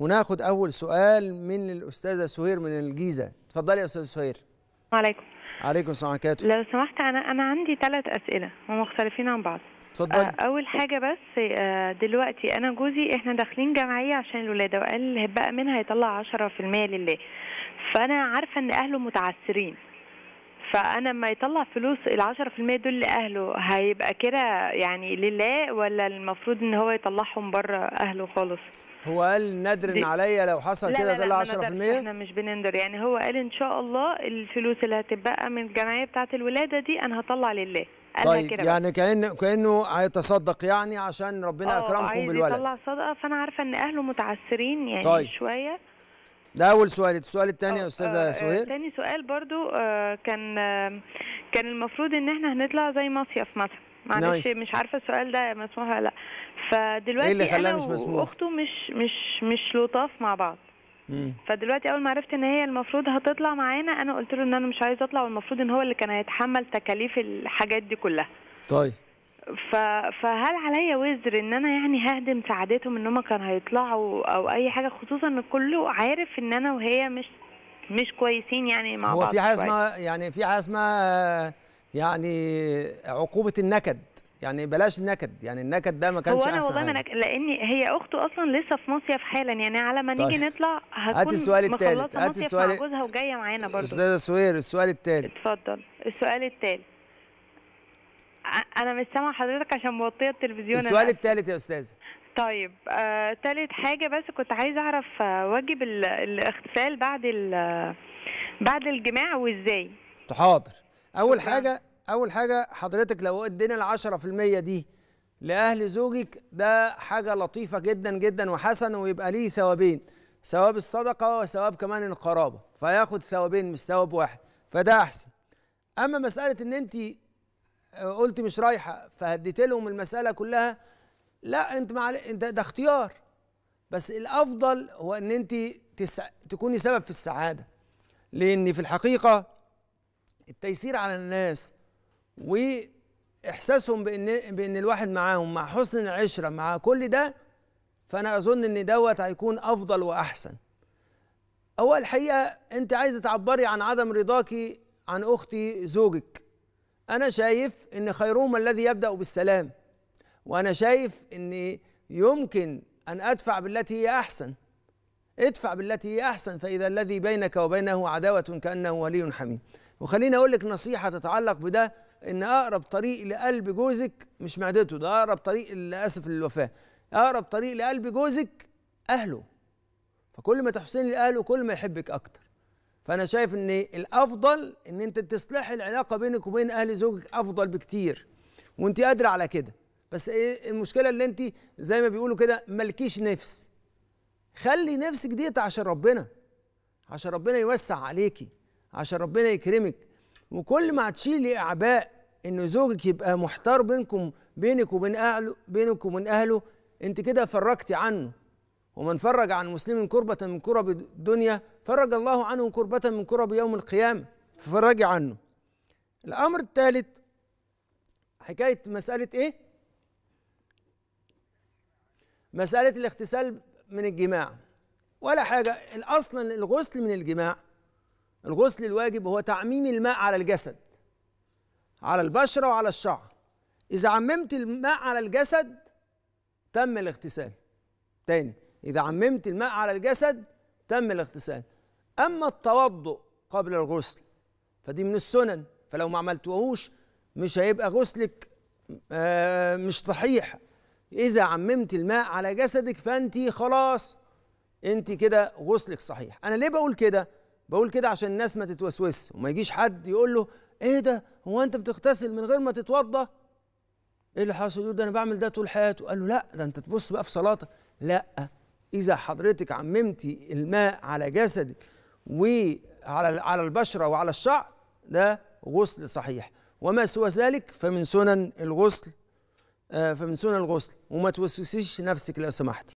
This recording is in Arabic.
وناخد اول سؤال من الاستاذه سهير من الجيزه اتفضلي يا استاذه سهير وعليكم عليكم السلام عليكم لو سمحت انا انا عندي ثلاث اسئله ومختلفين عن بعض اتفضلي آه، اول حاجه بس آه، دلوقتي انا جوزي احنا داخلين جمعيه عشان الولاده وقال بقى منها يطلع 10% لله فانا عارفه ان اهله متعسرين فانا ما يطلع فلوس ال 10% دول لاهله هيبقى كده يعني لله ولا المفروض ان هو يطلعهم بره اهله خالص هو قال ندر عليا لو حصل كده ده 10% احنا مش بنندر يعني هو قال ان شاء الله الفلوس اللي هتتبقى من الجمعيه بتاعه الولاده دي انا هطلع لله طيب كده يعني كانه كانه هيتصدق يعني عشان ربنا اكرمكم آه، بالولد اه يطلع صدقه فانا عارفه ان اهله متعسرين يعني طيب. شويه ده اول سؤال السؤال الثاني يا آه، استاذه آه، آه، سهير ثاني سؤال برضو كان كان المفروض ان احنا هنطلع زي مصيف مثلا معلش مش عارفه السؤال ده مسموح ولا لا فدلوقتي ايه اللي خلاها مش مسموح واخته مش مش مش لطاف مع بعض مم. فدلوقتي اول ما عرفت ان هي المفروض هتطلع معانا انا قلت له ان انا مش عايزه اطلع والمفروض ان هو اللي كان هيتحمل تكاليف الحاجات دي كلها طيب ف... فهل عليا وزر ان انا يعني ههدم سعادتهم ان هم كانوا هيطلعوا او اي حاجه خصوصا ان كله عارف ان انا وهي مش مش كويسين يعني مع هو بعض هو في حاجه اسمها يعني في حاجه اسمها يعني عقوبه النكد يعني بلاش النكد يعني النكد ده ما كانش هو انا والله منك... لاني هي اخته اصلا لسه في مصيف حالا يعني على ما طيب. نيجي نطلع هتكون هات السؤال الثالث هات السؤال مع جوزها وجايه معانا برضه استاذه سوير السؤال الثالث اتفضل السؤال الثالث انا مش سامعه حضرتك عشان موطيه التلفزيون السؤال الثالث يا استاذه طيب آه، تالت حاجة بس كنت عايزة أعرف آه، واجب الاغتسال بعد بعد الجماع وإزاي؟ حاضر أول حاجة أول حاجة حضرتك لو ادينا العشرة في المية دي لأهل زوجك ده حاجة لطيفة جدا جدا وحسن ويبقى ليه ثوابين ثواب الصدقة وثواب كمان القرابة فياخد ثوابين مش ثواب واحد فده أحسن أما مسألة إن أنت قلت مش رايحه فهديت لهم المساله كلها لا انت مع انت ده اختيار بس الافضل هو ان انت تسع... تكوني سبب في السعاده لان في الحقيقه التيسير على الناس واحساسهم بان بان الواحد معاهم مع حسن العشره مع كل ده فانا اظن ان دوت هيكون افضل واحسن هو الحقيقه انت عايزه تعبري عن عدم رضاكي عن اختي زوجك انا شايف ان خيرهم الذي يبدا بالسلام وانا شايف ان يمكن ان ادفع بالتي هي احسن ادفع بالتي هي احسن فاذا الذي بينك وبينه عداوه كانه ولي حميم وخليني اقول لك نصيحه تتعلق بده ان اقرب طريق لقلب جوزك مش معدته ده اقرب طريق للاسف للوفاه اقرب طريق لقلب جوزك اهله فكل ما تحسن لاهله كل ما يحبك اكتر فانا شايف ان الافضل ان انت تصلحي العلاقه بينك وبين اهل زوجك افضل بكتير وانت قادره على كده بس ايه المشكله اللي انت زي ما بيقولوا كده مالكيش نفس خلي نفسك ديت عشان ربنا عشان ربنا يوسع عليكي عشان ربنا يكرمك وكل ما هتشيلي اعباء ان زوجك يبقى محتار بينكم بينك وبين اهله بينك وبين اهله انت كده فرجتي عنه ومن فرج عن مسلم كربة من كرب الدنيا فرج الله عنه كربة من كرب يوم القيامة ففرج عنه الأمر الثالث حكاية مسألة إيه؟ مسألة الاغتسال من الجماع ولا حاجة الأصل الغسل من الجماع الغسل الواجب هو تعميم الماء على الجسد على البشرة وعلى الشعر إذا عممت الماء على الجسد تم الاغتسال تاني إذا عممت الماء على الجسد تم الاغتسال أما التوضؤ قبل الغسل فدي من السنن فلو ما عملتوهوش مش هيبقى غسلك آه، مش صحيح إذا عممت الماء على جسدك فأنت خلاص أنت كده غسلك صحيح أنا ليه بقول كده؟ بقول كده عشان الناس ما تتوسوس وما يجيش حد يقول له إيه ده هو أنت بتغتسل من غير ما تتوضأ؟ إيه اللي حصل؟ يقول ده أنا بعمل ده طول حياته قال له لا ده أنت تبص بقى في صلاتك لا إذا حضرتك عممتي الماء على جسدك وعلى على البشرة وعلى الشعر ده غسل صحيح وما سوى ذلك فمن سنن الغسل آه، فمن سنن الغسل وما توسوسيش نفسك لو سمحتي